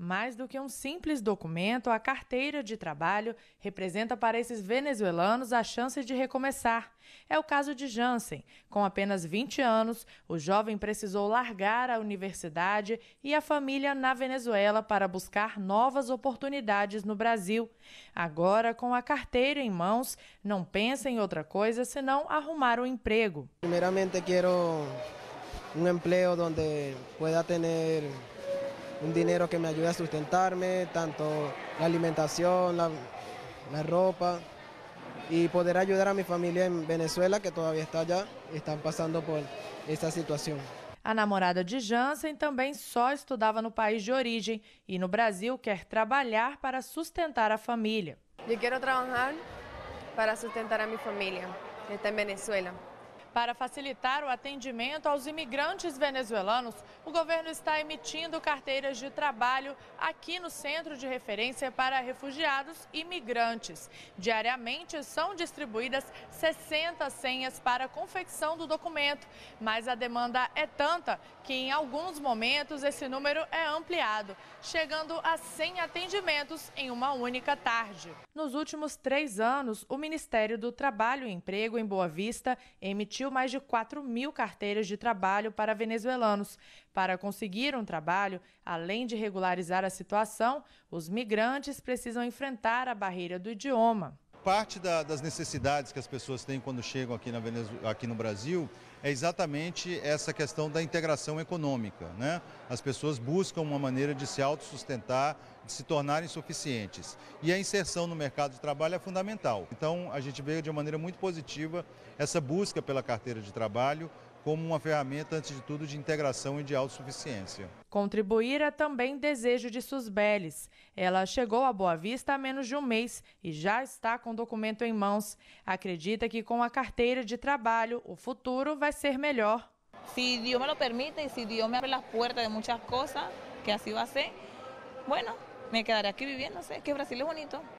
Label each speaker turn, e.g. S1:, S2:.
S1: Mais do que um simples documento, a carteira de trabalho representa para esses venezuelanos a chance de recomeçar. É o caso de Jansen. Com apenas 20 anos, o jovem precisou largar a universidade e a família na Venezuela para buscar novas oportunidades no Brasil. Agora, com a carteira em mãos, não pensa em outra coisa senão arrumar um emprego.
S2: Primeiramente, quero um emprego onde pueda ter un dinero que me ayude a sustentarme, tanto la alimentación, la, la ropa y poder ayudar a mi familia en Venezuela que todavía está allá y están pasando por esta situación.
S1: A namorada de Jansen também só estudava no país de origem e no Brasil quer trabalhar para sustentar a família. Eu quero trabalhar para sustentar a minha família, que está em Venezuela. Para facilitar o atendimento aos imigrantes venezuelanos, o governo está emitindo carteiras de trabalho aqui no Centro de Referência para Refugiados e Imigrantes. Diariamente são distribuídas 60 senhas para a confecção do documento, mas a demanda é tanta que em alguns momentos esse número é ampliado, chegando a 100 atendimentos em uma única tarde. Nos últimos três anos, o Ministério do Trabalho e Emprego em Boa Vista emitiu emitiu mais de 4 mil carteiras de trabalho para venezuelanos. Para conseguir um trabalho, além de regularizar a situação, os migrantes precisam enfrentar a barreira do idioma
S3: parte da, das necessidades que as pessoas têm quando chegam aqui, na Venezuela, aqui no Brasil é exatamente essa questão da integração econômica. Né? As pessoas buscam uma maneira de se autossustentar, de se tornarem suficientes. E a inserção no mercado de trabalho é fundamental. Então, a gente veio de uma maneira muito positiva essa busca pela carteira de trabalho, como uma ferramenta, antes de tudo, de integração e de autossuficiência.
S1: Contribuir é também desejo de Susbeles. Ela chegou a Boa Vista há menos de um mês e já está com o documento em mãos. Acredita que com a carteira de trabalho, o futuro vai ser
S2: melhor. Se Deus me lo permite e se Deus me abre as portas de muitas coisas, que assim vai ser, bueno, me quedaré aqui vivendo, sei, que Brasil é bonito.